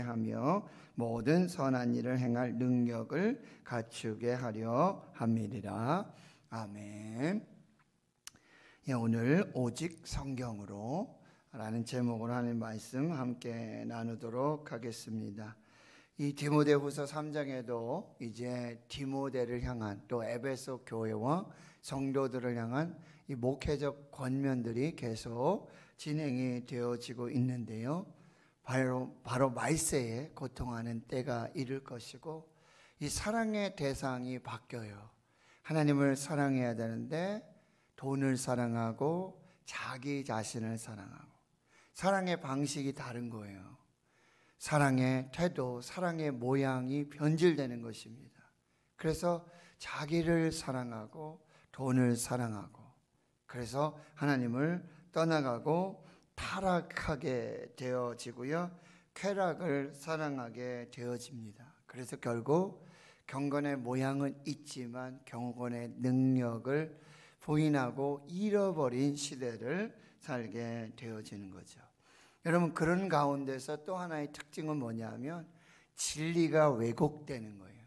하며 모든 선한 일을 행할 능력을 갖추게 하려 함이리라. 아멘. 예, 오늘 오직 성경으로 라는 제목으로 하는 말씀 함께 나누도록 하겠습니다. 이 디모데후서 3장에도 이제 디모데를 향한 또 에베소 교회와 성도들을 향한 이 목회적 권면들이 계속 진행이 되어지고 있는데요. 바로, 바로 말세에 고통하는 때가 이를 것이고 이 사랑의 대상이 바뀌어요. 하나님을 사랑해야 되는데 돈을 사랑하고 자기 자신을 사랑하고 사랑의 방식이 다른 거예요. 사랑의 태도, 사랑의 모양이 변질되는 것입니다. 그래서 자기를 사랑하고 돈을 사랑하고 그래서 하나님을 떠나가고 타락하게 되어지고요. 쾌락을 사랑하게 되어집니다. 그래서 결국 경건의 모양은 있지만 경건의 능력을 부인하고 잃어버린 시대를 살게 되어지는 거죠. 여러분 그런 가운데서 또 하나의 특징은 뭐냐면 진리가 왜곡되는 거예요.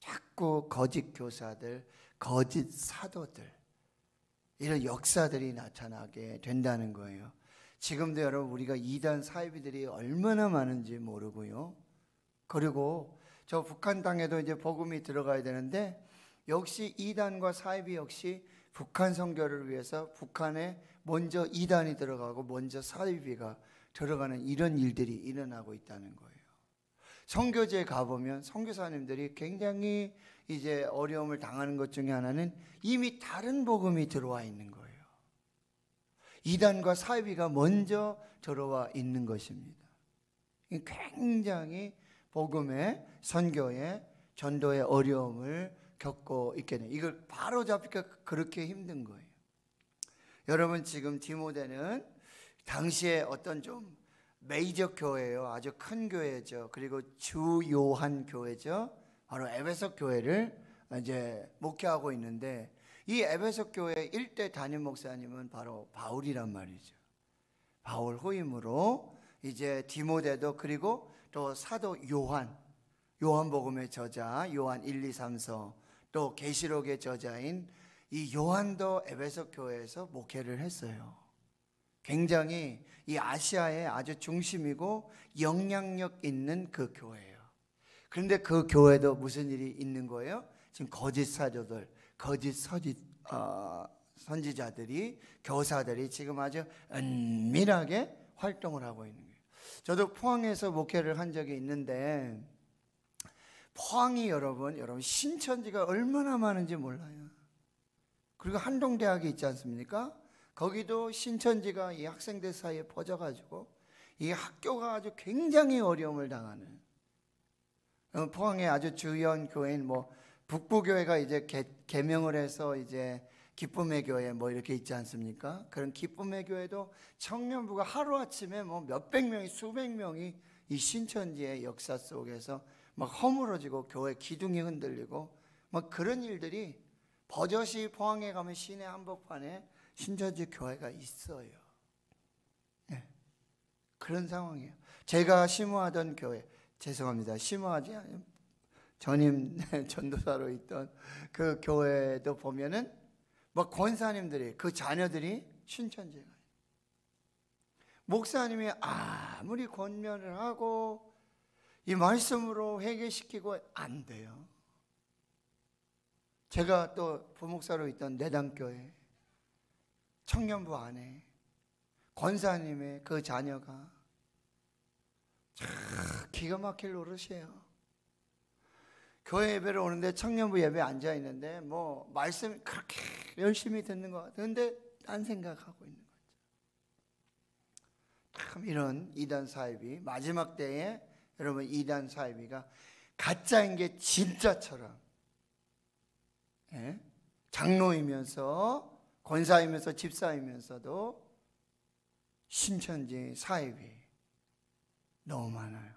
자꾸 거짓 교사들, 거짓 사도들 이런 역사들이 나타나게 된다는 거예요. 지금도 여러분 우리가 이단 사이비들이 얼마나 많은지 모르고요. 그리고 저 북한 땅에도 이제 복음이 들어가야 되는데 역시 이단과 사이비 역시 북한 선교를 위해서 북한에 먼저 이단이 들어가고 먼저 사이비가 들어가는 이런 일들이 일어나고 있다는 거예요. 선교제에 가보면 선교사님들이 굉장히 이제 어려움을 당하는 것 중에 하나는 이미 다른 복음이 들어와 있는 거예요. 이단과 사이비가 먼저 들어와 있는 것입니다. 굉장히 복음의 선교의 전도의 어려움을 겪고 있겠네 이걸 바로 잡기가 그렇게 힘든 거예요. 여러분 지금 디모데는 당시에 어떤 좀 메이저 교회예요. 아주 큰 교회죠. 그리고 주요한 교회죠. 바로 에베소 교회를 이제 목회하고 있는데 이 에베소 교회 일대 담임 목사님은 바로 바울이란 말이죠. 바울 후임으로 이제 디모데도 그리고 또 사도 요한 요한복음의 저자 요한 1, 2, 3서 또 계시록의 저자인 이 요한도 에베소 교회에서 목회를 했어요. 굉장히 이 아시아의 아주 중심이고 영향력 있는 그 교회예요. 그런데 그 교회도 무슨 일이 있는 거예요? 지금 거짓 사도들 거짓 서지, 어, 선지자들이 교사들이 지금 아주 은밀하게 활동을 하고 있는 거예요. 저도 포항에서 목회를 한 적이 있는데 포항이 여러분 여러분 신천지가 얼마나 많은지 몰라요. 그리고 한동대학이 있지 않습니까? 거기도 신천지가 이 학생들 사이에 퍼져가지고 이 학교가 아주 굉장히 어려움을 당하는 어, 포항에 아주 주요한 교회인 뭐 북부교회가 이제 개, 명을 해서 이제 기쁨의 교회 뭐 이렇게 있지 않습니까? 그런 기쁨의 교회도 청년부가 하루아침에 뭐 몇백 명이 수백 명이 이 신천지의 역사 속에서 막 허물어지고 교회 기둥이 흔들리고 막 그런 일들이 버젓이 포항에 가면 시내 한복판에 신천지 교회가 있어요. 네. 그런 상황이에요. 제가 심호하던 교회 죄송합니다. 심호하지 않아요. 전임 전도사로 있던 그 교회도 보면은 뭐 권사님들이 그 자녀들이 신천지가 목사님이 아무리 권면을 하고 이 말씀으로 회개시키고 안 돼요. 제가 또 부목사로 있던 내당교회 청년부 안에 권사님의 그 자녀가 참 기가 막힐 노릇이에요. 교회 예배를 오는데 청년부 예배 앉아 있는데 뭐 말씀 그렇게 열심히 듣는 것 같은데 딴 생각하고 있는 거죠. 참 이런 이단 사이비 마지막 때에 여러분 이단 사이비가 가짜인 게 진짜처럼 예? 장로이면서 권사이면서 집사이면서도 신천지 사이비 너무 많아요.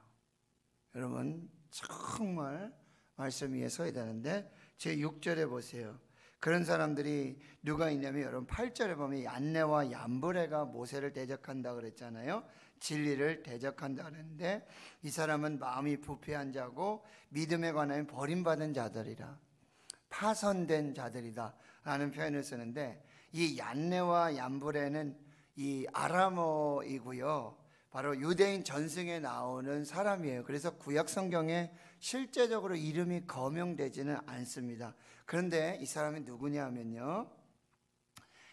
여러분 정말 말씀 위에 서야 되는데 제 6절에 보세요. 그런 사람들이 누가 있냐면 여러분 8절에 보면 얀네와 얀브레가 모세를 대적한다 그랬잖아요. 진리를 대적한다 그랬는데 이 사람은 마음이 부패한 자고 믿음에 관하여 버림받은 자들이라 파선된 자들이다 라는 표현을 쓰는데 이 얀네와 얀브레는 이 아람어이고요. 바로 유대인 전승에 나오는 사람이에요. 그래서 구약 성경에 실제적으로 이름이 거명되지는 않습니다. 그런데 이 사람이 누구냐 하면요.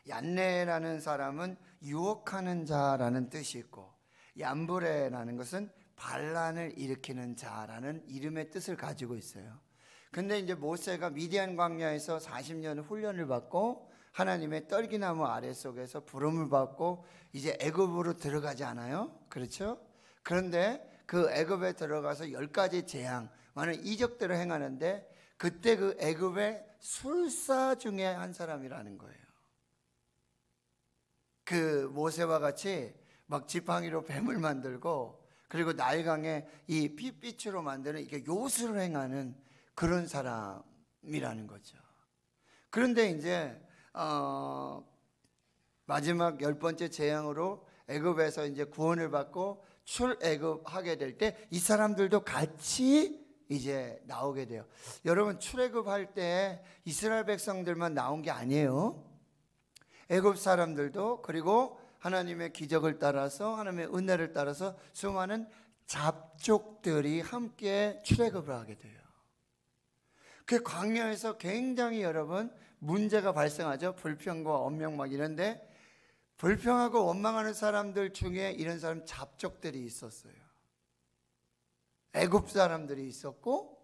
얀네라는 사람은 유혹하는 자라는 뜻이 있고 얀브레라는 것은 반란을 일으키는 자라는 이름의 뜻을 가지고 있어요. 근데 이제 모세가 미디안 광야에서 40년 훈련을 받고 하나님의 떨기나무 아래 속에서 부름을 받고 이제 애굽으로 들어가지 않아요? 그렇죠? 그런데 그 애굽에 들어가서 열 가지 재앙, 많은 이적들을 행하는데 그때 그 애굽의 술사 중에 한 사람이라는 거예요. 그 모세와 같이 막 지팡이로 뱀을 만들고 그리고 날강에 이 핏빛으로 만드는 이게 요술을 행하는 그런 사람이라는 거죠. 그런데 이제 어, 마지막 열 번째 재앙으로 애굽에서 이제 구원을 받고 출애굽하게 될 때 이 사람들도 같이 이제 나오게 돼요. 여러분 출애굽할 때 이스라엘 백성들만 나온 게 아니에요. 애굽 사람들도 그리고 하나님의 기적을 따라서 하나님의 은혜를 따라서 수많은 잡족들이 함께 출애굽을 하게 돼요. 그 광야에서 굉장히 여러분 문제가 발생하죠. 불평과 원명 막 이런데 불평하고 원망하는 사람들 중에 이런 사람 잡적들이 있었어요. 애굽 사람들이 있었고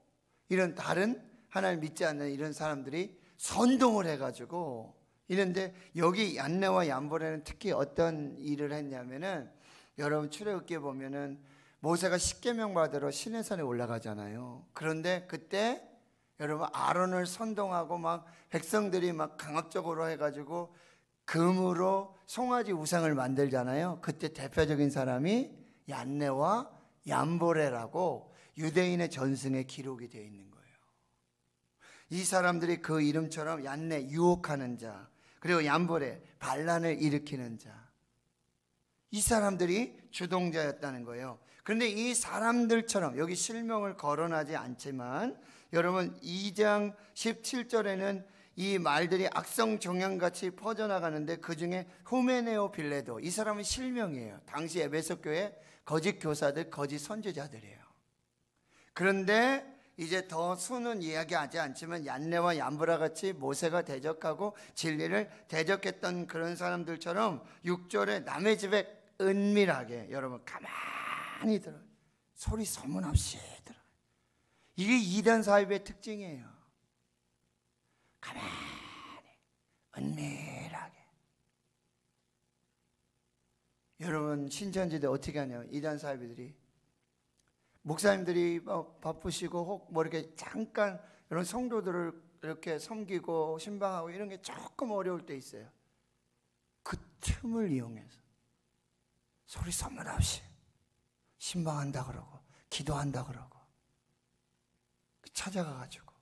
이런 다른 하나님 믿지 않는 이런 사람들이 선동을 해가지고 이런데 여기 안내와 얀보레는 특히 어떤 일을 했냐면은 여러분 출애굽기에 보면은 모세가 십계명 받으러 시내산에 올라가잖아요. 그런데 그때 여러분 아론을 선동하고 막 백성들이 막 강압적으로 해가지고 금으로 송아지 우상을 만들잖아요. 그때 대표적인 사람이 얀네와 얀보레라고 유대인의 전승에 기록이 되어 있는 거예요. 이 사람들이 그 이름처럼 얀네 유혹하는 자 그리고 얀보레 반란을 일으키는 자. 이 사람들이 주동자였다는 거예요. 그런데 이 사람들처럼 여기 실명을 거론하지 않지만 여러분 2장 17절에는 이 말들이 악성 종양같이 퍼져나가는데 그 중에 후메네오 빌레도 이 사람은 실명이에요. 당시 에베소 교회 거짓 교사들, 거짓 선지자들이에요. 그런데 이제 더 수는 이야기하지 않지만 얀네와 얀브라 같이 모세가 대적하고 진리를 대적했던 그런 사람들처럼 6절에 남의 집에 은밀하게 여러분 가만히 들어 소리 소문 없이 들어 이게 이단 사입의 특징이에요. 가만히 은밀하게. 여러분 신천지대 어떻게 하냐면 이단 사이들이 목사님들이 뭐 바쁘시고 혹 뭐 이렇게 잠깐 이런 성도들을 이렇게 섬기고 신방하고 이런 게 조금 어려울 때 있어요. 그 틈을 이용해서 소리 소문 없이 신방한다 그러고 기도한다 그러고 그 찾아가가지고.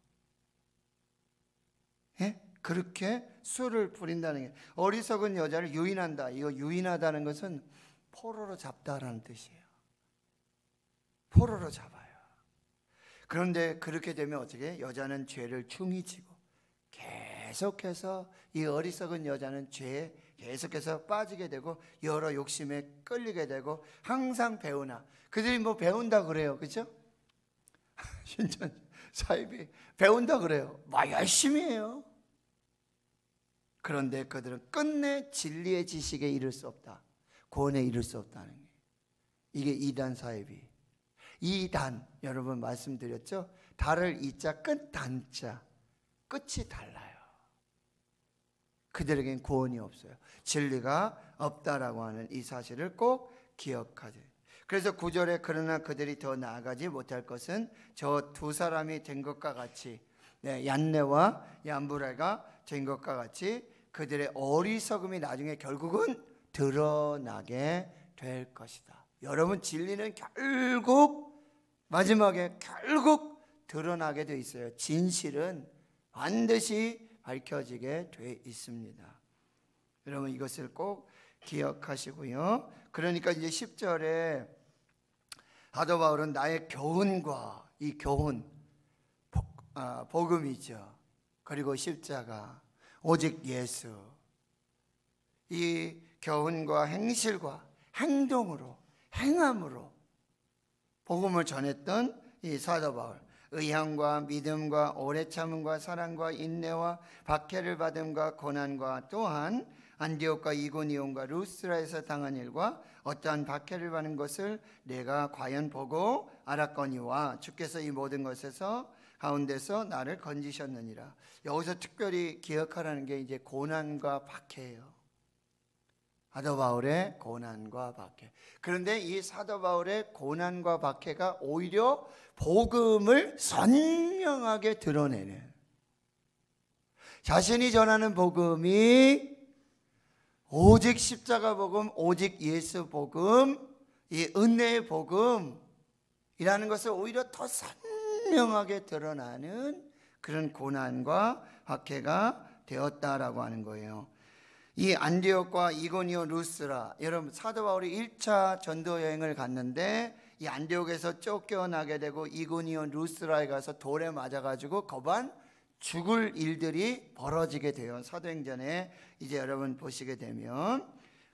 예? 그렇게 술을 뿌린다는 게 어리석은 여자를 유인한다. 이거 유인하다는 것은 포로로 잡다라는 뜻이에요. 포로로 잡아요. 그런데 그렇게 되면 어떻게 여자는 죄를 충이지고 계속해서 이 어리석은 여자는 죄에 계속해서 빠지게 되고 여러 욕심에 끌리게 되고 항상 배우나 그들이 뭐 배운다 그래요. 그죠? 신전 사입이 배운다 그래요. 막 뭐 열심히 해요. 그런데 그들은 끝내 진리의 지식에 이를 수 없다. 구원에 이를 수 없다는 게 이게 이단 사입이 이단 여러분 말씀드렸죠? 달을 이자 끝 단자 끝이 달라요. 그들에겐 구원이 없어요. 진리가 없다라고 하는 이 사실을 꼭 기억하세요. 그래서 구절에 그러나 그들이 더 나아가지 못할 것은 저 두 사람이 된 것과 같이 네, 얀네와 얀브레가 된 것과 같이 그들의 어리석음이 나중에 결국은 드러나게 될 것이다. 여러분 진리는 결국 마지막에 결국 드러나게 돼 있어요. 진실은 반드시 밝혀지게 돼 있습니다. 여러분 이것을 꼭 기억하시고요. 그러니까 이제 10절에 사도 바울은 나의 교훈과 이 교훈 복, 아, 복음이죠. 그리고 십자가 오직 예수 이 교훈과 행실과 행동으로 행함으로 복음을 전했던 이 사도 바울 의향과 믿음과 오래 참음과 사랑과 인내와 박해를 받음과 고난과 또한 안디옥과 이고니온과 루스라에서 당한 일과 어떠한 박해를 받는 것을 내가 과연 보고 알았거니와 주께서 이 모든 것에서 가운데서 나를 건지셨느니라. 여기서 특별히 기억하라는 게 이제 고난과 박해예요. 사도 바울의 고난과 박해. 그런데 이 사도 바울의 고난과 박해가 오히려 복음을 선명하게 드러내는 자신이 전하는 복음이 오직 십자가 복음, 오직 예수 복음, 이 은혜의 복음이라는 것을 오히려 더 선명하게 드러나는 그런 고난과 박해가 되었다라고 하는 거예요. 이 안디옥과 이고니오 루스라 여러분 사도 바울이 1차 전도 여행을 갔는데 이 안디옥에서 쫓겨나게 되고 이고니오 루스라에 가서 돌에 맞아가지고 거반 죽을 일들이 벌어지게 돼요. 사도행전에 이제 여러분 보시게 되면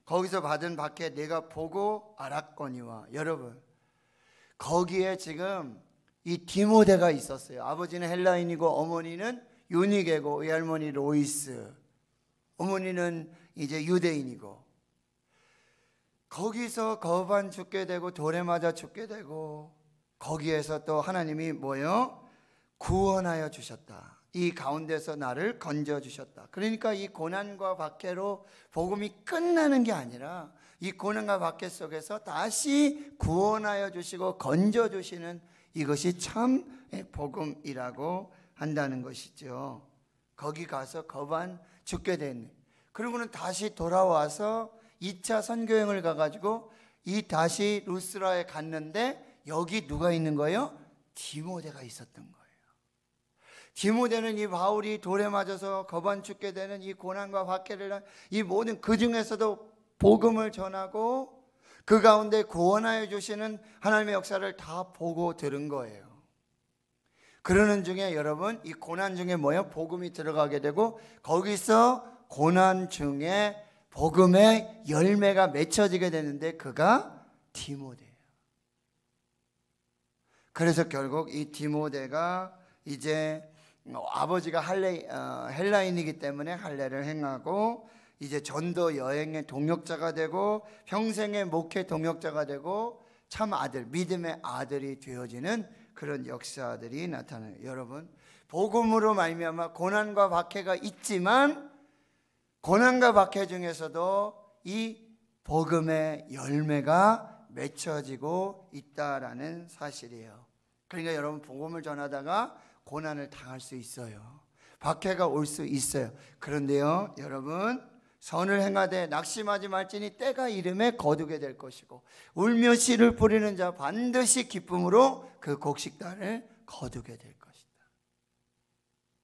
거기서 받은 밖에 내가 보고 알았거니와 여러분 거기에 지금 이 디모데가 있었어요. 아버지는 헬라인이고 어머니는 유니게고 외할머니 로이스 어머니는 이제 유대인이고 거기서 거반 죽게 되고 돌에 맞아 죽게 되고 거기에서 또 하나님이 뭐요? 구원하여 주셨다. 이 가운데서 나를 건져 주셨다. 그러니까 이 고난과 박해로 복음이 끝나는 게 아니라 이 고난과 박해 속에서 다시 구원하여 주시고 건져 주시는 이것이 참 예, 복음이라고 한다는 것이죠. 거기 가서 거반 죽게 됐네. 그리고는 다시 돌아와서 2차 선교행을 가가지고 이 다시 루스라에 갔는데 여기 누가 있는 거예요? 디모데가 있었던 거예요. 디모데는 이 바울이 돌에 맞아서 거반 죽게 되는 이 고난과 박해를 이 모든 그 중에서도 복음을 전하고 그 가운데 구원하여 주시는 하나님의 역사를 다 보고 들은 거예요. 그러는 중에 여러분 이 고난 중에 뭐요? 복음이 들어가게 되고 거기서 고난 중에 복음의 열매가 맺혀지게 되는데 그가 디모데예요. 그래서 결국 이 디모데가 이제 뭐 아버지가 할레 어, 헬라인이기 때문에 할례를 행하고 이제 전도 여행의 동역자가 되고 평생의 목회 동역자가 되고 참 아들 믿음의 아들이 되어지는 그런 역사들이 나타나요. 여러분 복음으로 말미암아 고난과 박해가 있지만 고난과 박해 중에서도 이 복음의 열매가 맺혀지고 있다라는 사실이에요. 그러니까 여러분 복음을 전하다가 고난을 당할 수 있어요. 박해가 올 수 있어요. 그런데요, 여러분, 선을 행하되 낙심하지 말지니 때가 이름에 거두게 될 것이고 울며 씨를 뿌리는 자 반드시 기쁨으로 그 곡식단을 거두게 될 것이다.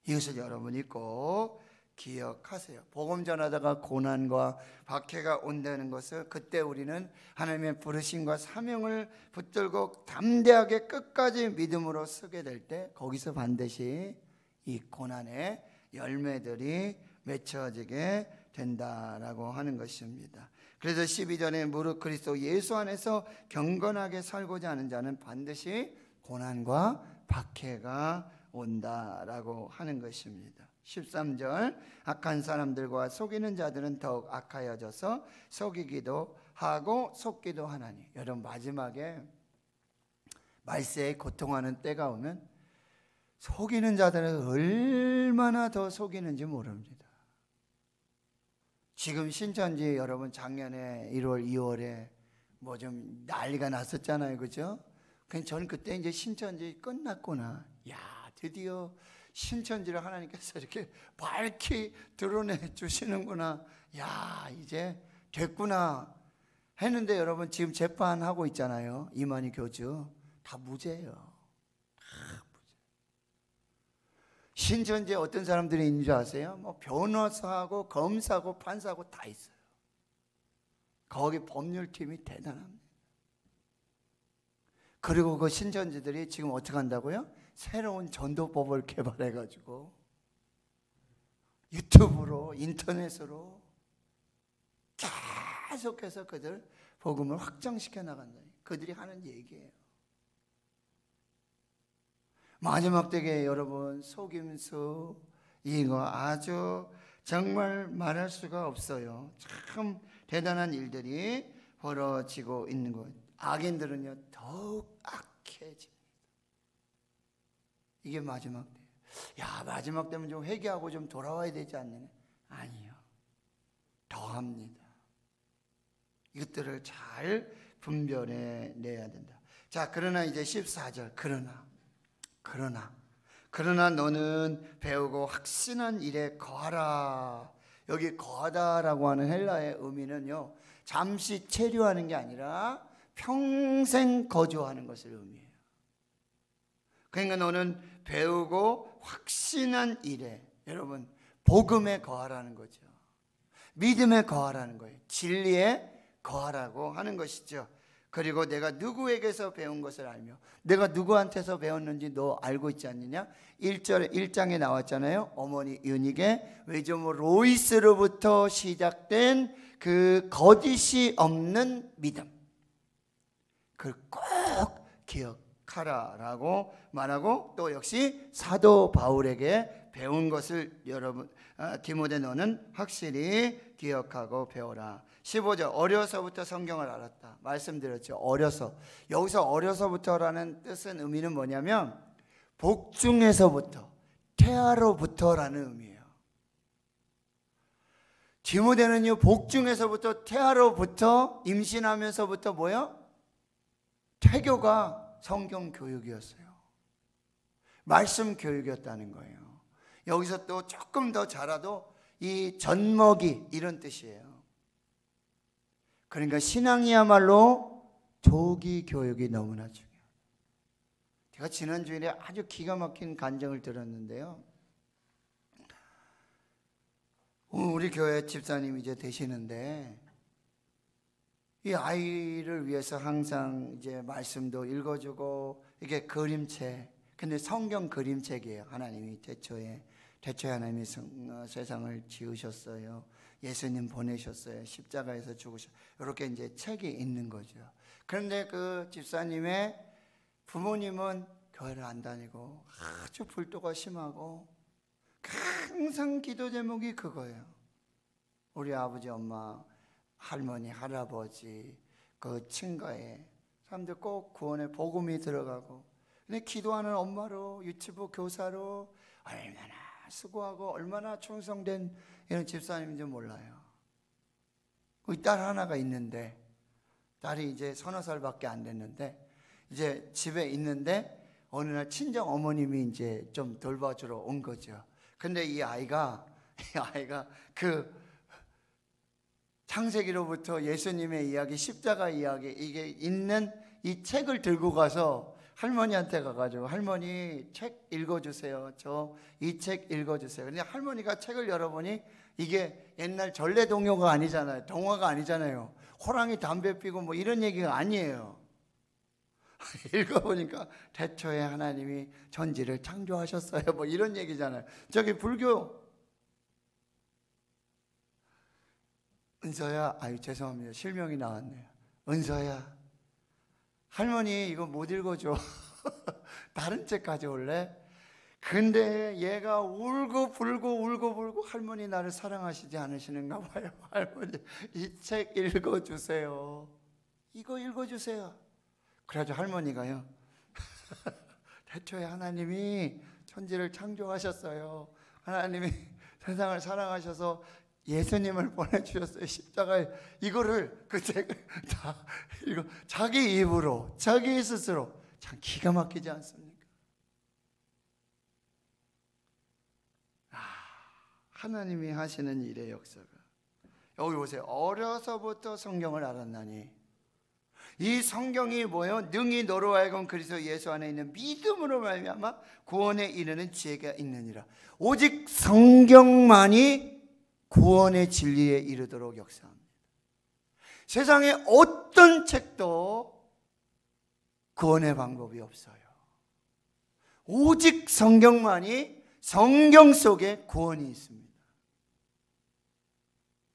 이것을 여러분이 꼭 기억하세요. 복음 전하다가 고난과 박해가 온다는 것을 그때 우리는 하나님의 부르심과 사명을 붙들고 담대하게 끝까지 믿음으로 쓰게 될 때 거기서 반드시 이 고난의 열매들이 맺혀지게 된다라고 하는 것입니다. 그래서 12절에 무릎 그리스도 예수 안에서 경건하게 살고자 하는 자는 반드시 고난과 박해가 온다라고 하는 것입니다. 13절 악한 사람들과 속이는 자들은 더욱 악하여져서 속이기도 하고 속기도 하나니 여러분 마지막에 말세에 고통하는 때가 오면 속이는 자들은 얼마나 더 속이는지 모릅니다. 지금 신천지 여러분 작년에 1월 2월에 뭐 좀 난리가 났었잖아요. 그죠? 그냥 저는 그때 이제 신천지 끝났구나. 야, 드디어 신천지를 하나님께서 이렇게 밝히 드러내 주시는구나. 야, 이제 됐구나. 했는데 여러분 지금 재판하고 있잖아요. 이만희 교주. 다 무죄예요. 다 무죄. 신천지에 어떤 사람들이 있는 줄 아세요? 뭐 변호사하고 검사고 판사고 다 있어요. 거기 법률팀이 대단합니다. 그리고 그 신천지들이 지금 어떻게 한다고요? 새로운 전도법을 개발해가지고 유튜브로 인터넷으로 계속해서 그들 복음을 확장시켜 나간다. 그들이 하는 얘기예요. 마지막 때에 여러분 속임수 이거 아주 정말 말할 수가 없어요. 참 대단한 일들이 벌어지고 있는 것. 악인들은요 더욱 악해져. 이게 마지막 때 야, 마지막 때면 좀 회개하고 좀 돌아와야 되지 않느냐? 아니요. 더 합니다. 이것들을 잘 분별해 내야 된다. 자, 그러나 이제 14절. 그러나, 그러나, 그러나 너는 배우고 확신한 일에 거하라. 여기 거하다라고 하는 헬라의 의미는요, 잠시 체류하는 게 아니라 평생 거주하는 것을 의미해요. 그러니까 너는 배우고 확신한 일에 여러분 복음에 거하라는 거죠. 믿음에 거하라는 거예요. 진리에 거하라고 하는 것이죠. 그리고 내가 누구에게서 배운 것을 알며 내가 누구한테서 배웠는지 너 알고 있지 않느냐? 1절 1장에 나왔잖아요. 어머니 윤익의 외조모 로이스로부터 시작된 그 거짓이 없는 믿음. 그걸 꼭 기억 카라라고 말하고 또 역시 사도 바울에게 배운 것을 여러분 아, 디모데 너는 확실히 기억하고 배워라. 15절 어려서부터 성경을 알았다. 말씀드렸죠. 어려서. 여기서 어려서부터라는 뜻은 의미는 뭐냐면 복중에서부터 태아로부터라는 의미예요. 디모데는요 복중에서부터 태아로부터 임신하면서부터 뭐요? 태교가 성경 교육이었어요. 말씀 교육이었다는 거예요. 여기서 또 조금 더 자라도 이젖먹이 이런 뜻이에요. 그러니까 신앙이야말로 조기 교육이 너무나 중요해요. 제가 지난주에 아주 기가 막힌 간증을 들었는데요. 어, 우리 교회 집사님 이제 되시는데 이 아이를 위해서 항상 이제 말씀도 읽어주고 이게 그림책. 근데 성경 그림책이에요. 하나님이 대초에대초에 하나님이 어, 세상을 지으셨어요. 예수님 보내셨어요. 십자가에서 죽으셨. 어요 이렇게 이제 책이 있는 거죠. 그런데 그 집사님의 부모님은 교회를 안 다니고 아주 불도가 심하고 항상 기도 제목이 그거예요. 우리 아버지 엄마 할머니, 할아버지, 그 친가에 사람들 꼭 구원의 복음이 들어가고 근데 기도하는 엄마로 유치부 교사로 얼마나 수고하고 얼마나 충성된 이런 집사님인지 몰라요. 그 딸 하나가 있는데 딸이 이제 서너 살밖에 안 됐는데 이제 집에 있는데 어느 날 친정 어머님이 이제 좀 돌봐주러 온 거죠. 근데 이 아이가 이 아이가 그 창세기로부터 예수님의 이야기, 십자가 이야기 이게 있는 이 책을 들고 가서 할머니한테 가가지고 할머니 책 읽어주세요. 저 이 책 읽어주세요. 근데 할머니가 책을 열어보니 이게 옛날 전래 동요가 아니잖아요. 동화가 아니잖아요. 호랑이 담배 피고 뭐 이런 얘기가 아니에요. 읽어보니까 대초에 하나님이 천지를 창조하셨어요. 뭐 이런 얘기잖아요. 저기 불교 은서야, 아유, 죄송합니다. 실명이 나왔네요. 은서야, 할머니 이거 못 읽어줘. 다른 책 가져올래? 근데 얘가 울고 불고 울고 불고 할머니 나를 사랑하시지 않으시는가 봐요. 할머니 이 책 읽어주세요. 이거 읽어주세요. 그래가지고 할머니가요. 태초에 하나님이 천지를 창조하셨어요. 하나님이 세상을 사랑하셔서 예수님을 보내주셨어요. 십자가에 이거를 그책다 이거 자기 입으로 자기 스스로 참 기가 막히지 않습니까? 아, 하나님이 하시는 일의 역사가 여기 보세요. 어려서부터 성경을 알았나니 이 성경이 뭐요? 능히 너로 하여금 그리스도 예수 안에 있는 믿음으로 말미암아 구원에 이르는 지혜가 있느니라. 오직 성경만이 구원의 진리에 이르도록 역사합니다. 세상에 어떤 책도 구원의 방법이 없어요. 오직 성경만이 성경 속에 구원이 있습니다.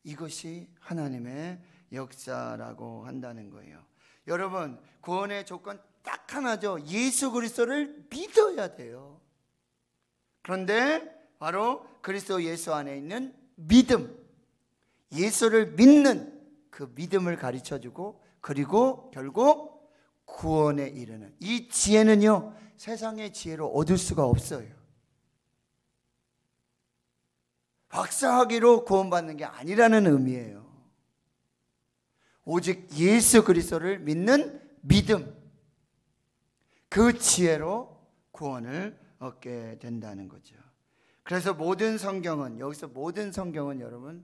이것이 하나님의 역사라고 한다는 거예요. 여러분, 구원의 조건 딱 하나죠. 예수 그리스도를 믿어야 돼요. 그런데 바로 그리스도 예수 안에 있는 믿음, 예수를 믿는 그 믿음을 가르쳐 주고 그리고 결국 구원에 이르는 이 지혜는요 세상의 지혜로 얻을 수가 없어요. 박사학위로 구원받는 게 아니라는 의미예요. 오직 예수 그리스도를 믿는 믿음 그 지혜로 구원을 얻게 된다는 거죠. 그래서 모든 성경은 여기서 모든 성경은 여러분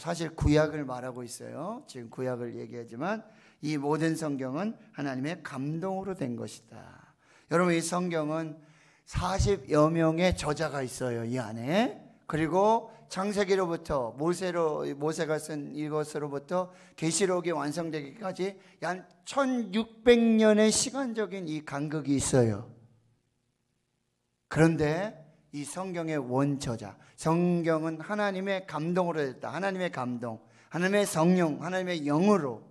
사실 구약을 말하고 있어요. 지금 구약을 얘기하지만 이 모든 성경은 하나님의 감동으로 된 것이다. 여러분 이 성경은 40여 명의 저자가 있어요. 이 안에. 그리고 창세기로부터 모세로 모세가 쓴 이것으로부터 계시록이 완성되기까지 약 1600년의 시간적인 이 간극이 있어요. 그런데 이 성경의 원저자. 성경은 하나님의 감동으로 됐다. 하나님의 감동. 하나님의 성령, 하나님의 영으로.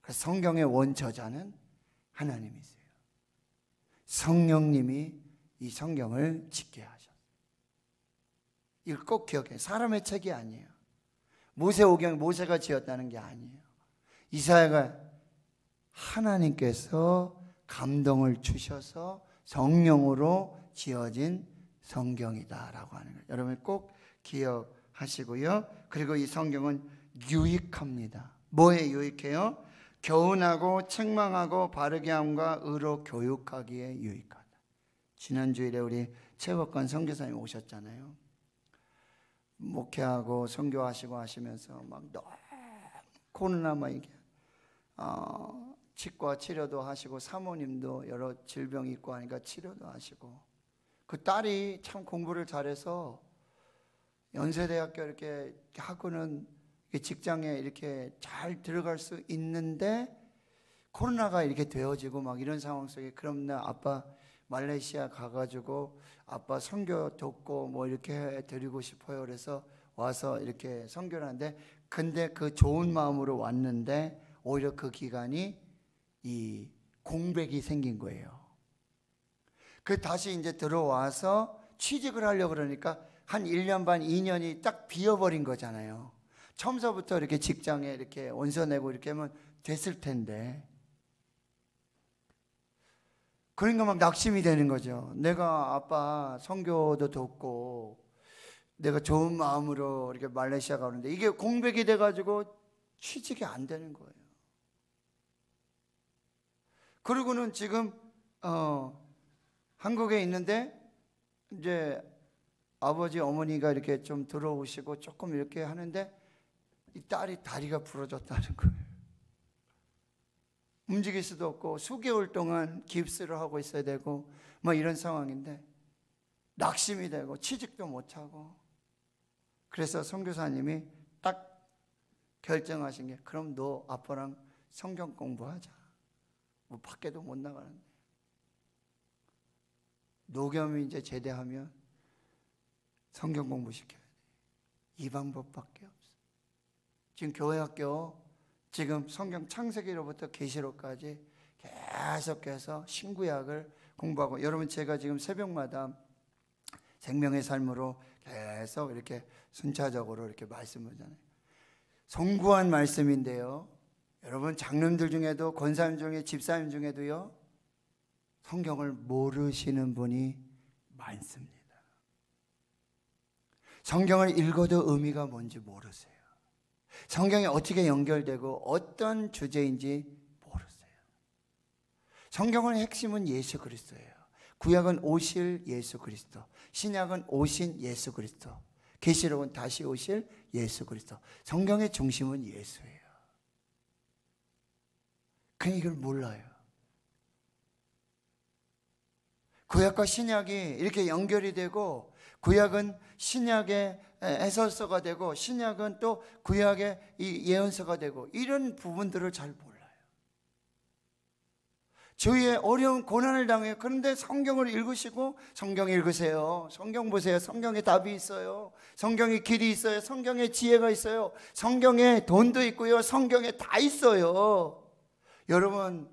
그래서 성경의 원저자는 하나님이세요. 성령님이 이 성경을 짓게 하셨어요. 이걸 꼭 기억해. 사람의 책이 아니에요. 모세 오경 모세가 지었다는 게 아니에요. 이사야가 하나님께서 감동을 주셔서 성령으로 지어진 성경이다라고 하는 거예요. 여러분 꼭 기억하시고요. 그리고 이 성경은 유익합니다. 뭐에 유익해요? 교훈하고 책망하고 바르게 함과 의로 교육하기에 유익하다. 지난 주일에 우리 최복관 선교사님 오셨잖아요. 목회하고 선교하시고 하시면서 막 너무 코로나만 이게 어, 치과 치료도 하시고 사모님도 여러 질병 있고 하니까 치료도 하시고 그 딸이 참 공부를 잘해서 연세대학교 이렇게 하고는 직장에 이렇게 잘 들어갈 수 있는데 코로나가 이렇게 되어지고 막 이런 상황 속에 그럼 나 아빠 말레이시아 가가지고 아빠 선교 돕고 뭐 이렇게 드리고 싶어요. 그래서 와서 이렇게 선교를 하는데 근데 그 좋은 마음으로 왔는데 오히려 그 기간이 이 공백이 생긴 거예요. 그 다시 이제 들어와서 취직을 하려 고 그러니까 한 1년 반, 2년이 딱 비어버린 거잖아요. 처음서부터 이렇게 직장에 이렇게 원서 내고 이렇게 하면 됐을 텐데. 그러니까 막 낙심이 되는 거죠. 내가 아빠 성교도 돕고 내가 좋은 마음으로 이렇게 말레이시아 가는데 이게 공백이 돼가지고 취직이 안 되는 거예요. 그리고는 지금 어 한국에 있는데 이제 아버지 어머니가 이렇게 좀 들어오시고 조금 이렇게 하는데 이 딸이 다리가 부러졌다는 거예요. 움직일 수도 없고 수개월 동안 깁스를 하고 있어야 되고 뭐 이런 상황인데 낙심이 되고 취직도 못 하고 그래서 선교사님이 딱 결정하신 게 그럼 너 아빠랑 성경 공부하자. 뭐 밖에도 못 나가는데. 노겸이 이제 제대하면 성경 공부 시켜야 돼. 이 방법밖에 없어. 지금 교회 학교 지금 성경 창세기로부터 계시록까지 계속해서 신구약을 공부하고 여러분 제가 지금 새벽마다 생명의 삶으로 계속 이렇게 순차적으로 이렇게 말씀을 잖아요. 송구한 말씀인데요. 여러분 장님들 중에도 권사님 중에 집사님 중에도요. 성경을 모르시는 분이 많습니다. 성경을 읽어도 의미가 뭔지 모르세요. 성경이 어떻게 연결되고 어떤 주제인지 모르세요. 성경의 핵심은 예수 그리스도예요. 구약은 오실 예수 그리스도, 신약은 오신 예수 그리스도, 계시록은 다시 오실 예수 그리스도. 성경의 중심은 예수예요. 그냥 그러니까 이걸 몰라요. 구약과 신약이 이렇게 연결이 되고 구약은 신약의 해설서가 되고 신약은 또 구약의 예언서가 되고 이런 부분들을 잘 몰라요. 저희의 어려운 고난을 당해 그런데 성경을 읽으시고 성경 읽으세요. 성경 보세요. 성경에 답이 있어요. 성경에 길이 있어요. 성경에 지혜가 있어요. 성경에 돈도 있고요. 성경에 다 있어요. 여러분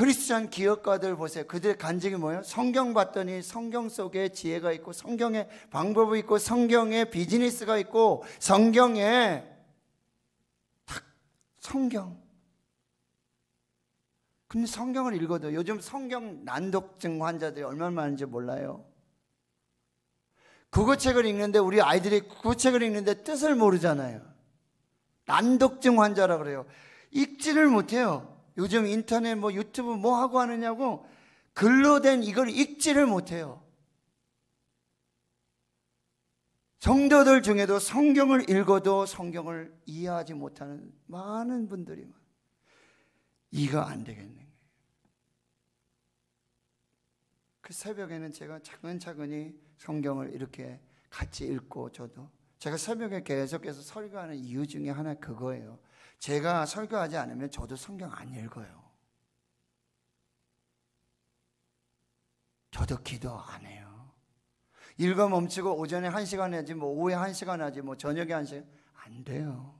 그리스찬 기업가들 보세요. 그들 의 간증이 뭐예요? 성경 봤더니 성경 속에 지혜가 있고 성경에 방법이 있고 성경에 비즈니스가 있고 성경에 딱 성경. 근데 성경을 읽어도 요즘 성경 난독증 환자들이 얼마나 많은지 몰라요. 국어책을 읽는데 우리 아이들이 국어책을 읽는데 뜻을 모르잖아요. 난독증 환자라 그래요. 읽지를 못해요. 요즘 인터넷 뭐 유튜브 뭐 하고 하느냐고 글로 된 이걸 읽지를 못해요. 성도들 중에도 성경을 읽어도 성경을 이해하지 못하는 많은 분들이 이거 안 되겠는 그 새벽에는 제가 차근차근히 성경을 이렇게 같이 읽고 저도 제가 새벽에 계속해서 설교하는 이유 중에 하나 그거예요. 제가 설교하지 않으면 저도 성경 안 읽어요. 저도 기도 안 해요. 읽어 멈추고 오전에 한 시간 하지, 뭐 오후에 한 시간 하지, 뭐 저녁에 한 시간 안 돼요.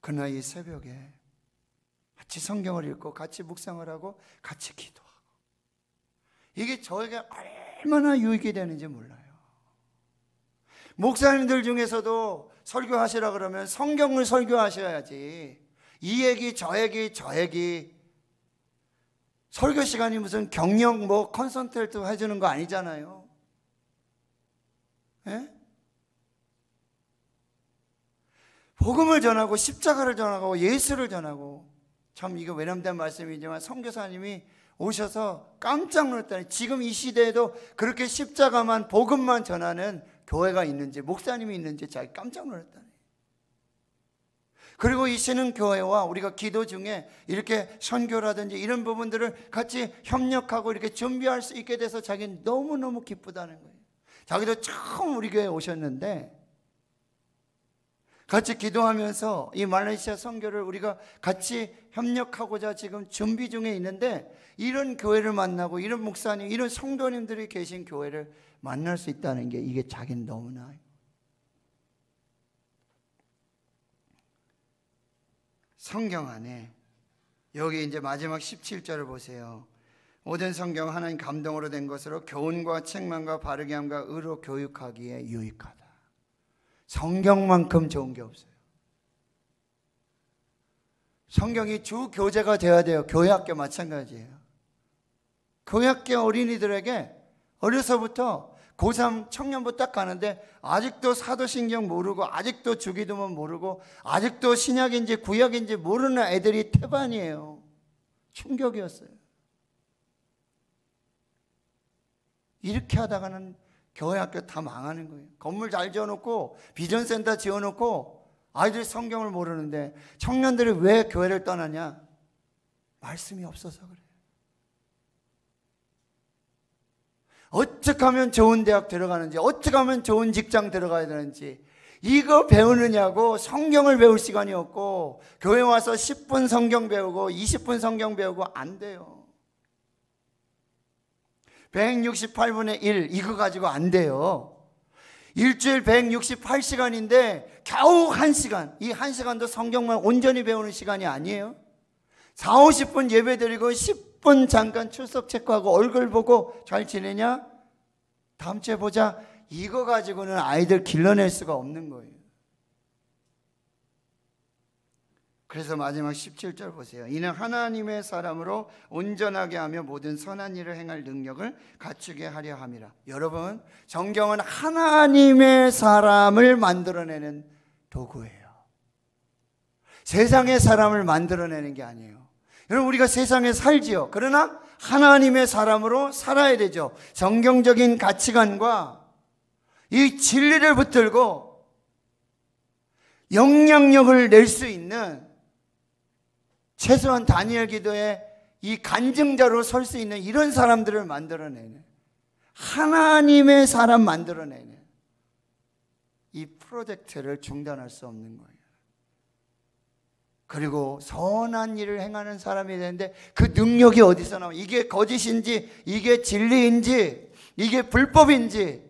그러나 이 새벽에 같이 성경을 읽고 같이 묵상을 하고 같이 기도하고 이게 저에게 얼마나 유익이 되는지 몰라요. 목사님들 중에서도 설교하시라 그러면 성경을 설교하셔야지. 이 얘기, 저 얘기, 저 얘기. 설교 시간이 무슨 경력 뭐 컨설턴트 해주는 거 아니잖아요. 예? 복음을 전하고 십자가를 전하고 예수를 전하고 참 이거 외람된 말씀이지만 성교사님이 오셔서 깜짝 놀랐다니 지금 이 시대에도 그렇게 십자가만 복음만 전하는 교회가 있는지 목사님이 있는지 자기 깜짝 놀랐다 그리고 이 신흥 교회와 우리가 기도 중에 이렇게 선교라든지 이런 부분들을 같이 협력하고 이렇게 준비할 수 있게 돼서 자기는 너무너무 기쁘다는 거예요. 자기도 처음 우리 교회에 오셨는데 같이 기도하면서 이 말레이시아 선교를 우리가 같이 협력하고자 지금 준비 중에 있는데 이런 교회를 만나고 이런 목사님, 이런 성도님들이 계신 교회를 만날 수 있다는 게 이게 자기는 너무나 성경 안에 여기 이제 마지막 17절을 보세요. 모든 성경 하나님 감동으로 된 것으로 교훈과 책망과 바르게 함과 의로 교육하기에 유익하다. 성경만큼 좋은 게 없어요. 성경이 주 교재가 되어야 돼요. 교회 학교 마찬가지예요. 교회 학교 어린이들에게 어려서부터 고3 청년부 딱 가는데 아직도 사도신경 모르고 아직도 주기도문 모르고 아직도 신약인지 구약인지 모르는 애들이 태반이에요. 충격이었어요. 이렇게 하다가는 교회 학교 다 망하는 거예요. 건물 잘 지어놓고 비전센터 지어놓고 아이들 성경을 모르는데 청년들이 왜 교회를 떠나냐? 말씀이 없어서 그래요. 어떻게 하면 좋은 대학 들어가는지, 어떻게 하면 좋은 직장 들어가야 되는지, 이거 배우느냐고 성경을 배울 시간이 없고, 교회 와서 10분 성경 배우고, 20분 성경 배우고, 안 돼요. 168분의 1, 이거 가지고 안 돼요. 일주일 168시간인데, 겨우 1시간. 이 1시간도 성경만 온전히 배우는 시간이 아니에요. 4, 50분 예배 드리고 10 10분 잠깐 출석 체크하고 얼굴 보고 잘 지내냐? 다음 주에 보자. 이거 가지고는 아이들 길러낼 수가 없는 거예요. 그래서 마지막 17절 보세요. 이는 하나님의 사람으로 온전하게 하며 모든 선한 일을 행할 능력을 갖추게 하려 함이라. 여러분, 성경은 하나님의 사람을 만들어내는 도구예요. 세상의 사람을 만들어내는 게 아니에요. 여러분 우리가 세상에 살지요. 그러나 하나님의 사람으로 살아야 되죠. 성경적인 가치관과 이 진리를 붙들고 영향력을 낼 수 있는 최소한 다니엘 기도의이 간증자로 설 수 있는 이런 사람들을 만들어내는 하나님의 사람 만들어내는 이 프로젝트를 중단할 수 없는 거예요. 그리고 선한 일을 행하는 사람이 되는데 그 능력이 어디서 나와? 이게 거짓인지, 이게 진리인지, 이게 불법인지.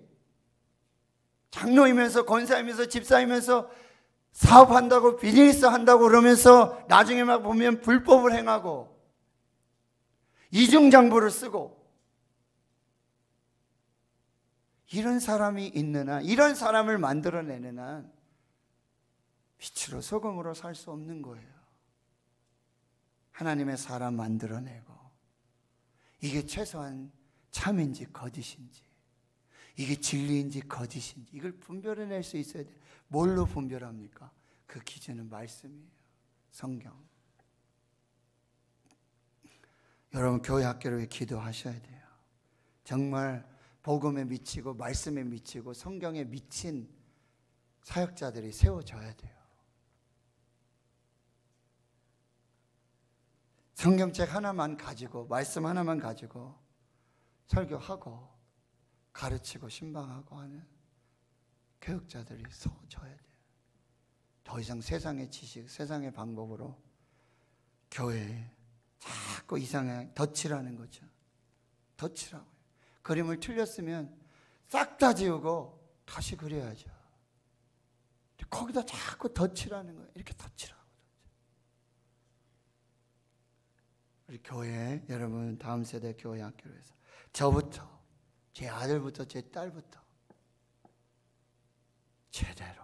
장로이면서 권사이면서 집사이면서 사업한다고 비즈니스 한다고 그러면서 나중에 막 보면 불법을 행하고 이중장부를 쓰고 이런 사람이 있느 한, 이런 사람을 만들어내느한 빛으로 소금으로 살 수 없는 거예요. 하나님의 사람 만들어내고 이게 최소한 참인지 거짓인지 이게 진리인지 거짓인지 이걸 분별해낼 수 있어야 돼. 뭘로 분별합니까? 그 기준은 말씀이에요. 성경. 여러분 교회 학교를 기도하셔야 돼요. 정말 복음에 미치고 말씀에 미치고 성경에 미친 사역자들이 세워져야 돼요. 성경책 하나만 가지고 말씀 하나만 가지고 설교하고 가르치고 신방하고 하는 교육자들이 서져야 돼요. 더 이상 세상의 지식, 세상의 방법으로 교회에 자꾸 이상한 덧칠하는 거죠. 덧칠하고 그림을 틀렸으면 싹 다 지우고 다시 그려야죠. 거기다 자꾸 덧칠하는 거예요. 이렇게 덧칠하 우리 교회 여러분 다음 세대 교회 학교로 해서 저부터 제 아들부터 제 딸부터 제대로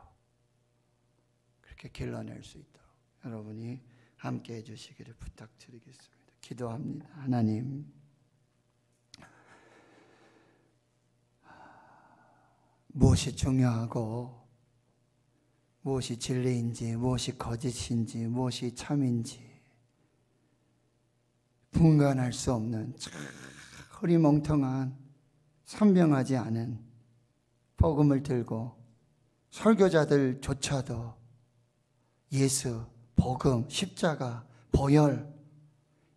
그렇게 길러낼 수 있도록 여러분이 함께 해주시기를 부탁드리겠습니다. 기도합니다. 하나님. 무엇이 중요하고 무엇이 진리인지 무엇이 거짓인지 무엇이 참인지 분간할 수 없는 허리멍텅한 선명하지 않은 복음을 들고 설교자들조차도 예수, 복음, 십자가, 보혈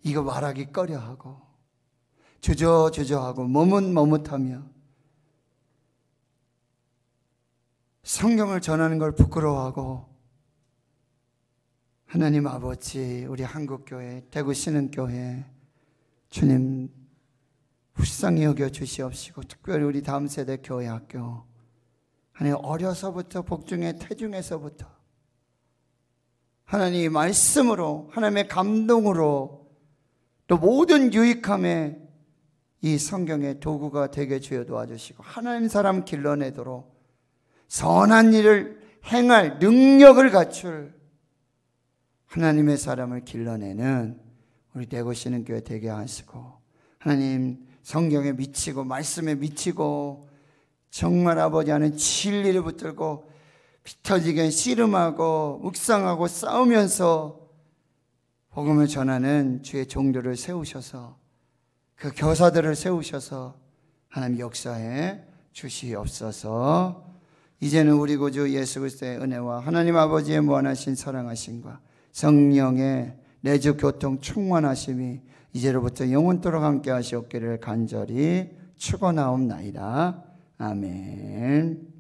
이거 말하기 꺼려하고 주저주저하고 머뭇머뭇하며 성경을 전하는 걸 부끄러워하고 하나님 아버지, 우리 한국교회, 대구신흥교회, 주님 불쌍히 여겨 주시옵시고, 특별히 우리 다음 세대 교회 학교, 하나님 어려서부터 복중의 태중에서부터, 하나님 말씀으로, 하나님의 감동으로, 또 모든 유익함에 이 성경의 도구가 되게 주여 도와주시고, 하나님 사람 길러내도록 선한 일을 행할 능력을 갖출 하나님의 사람을 길러내는 우리 대고시는 교회 되게 하시고 하나님 성경에 미치고 말씀에 미치고 정말 아버지 하는 진리를 붙들고 비터지게 씨름하고 묵상하고 싸우면서 복음을 전하는 주의 종들을 세우셔서 그 교사들을 세우셔서 하나님 역사에 주시옵소서 이제는 우리 구주 예수 그리스도의 은혜와 하나님 아버지의 무한하신 사랑하신과 성령의 내주 교통 충만하심이 이제로부터 영원토록 함께 하시옵기를 간절히 축원하옵나이다. 아멘.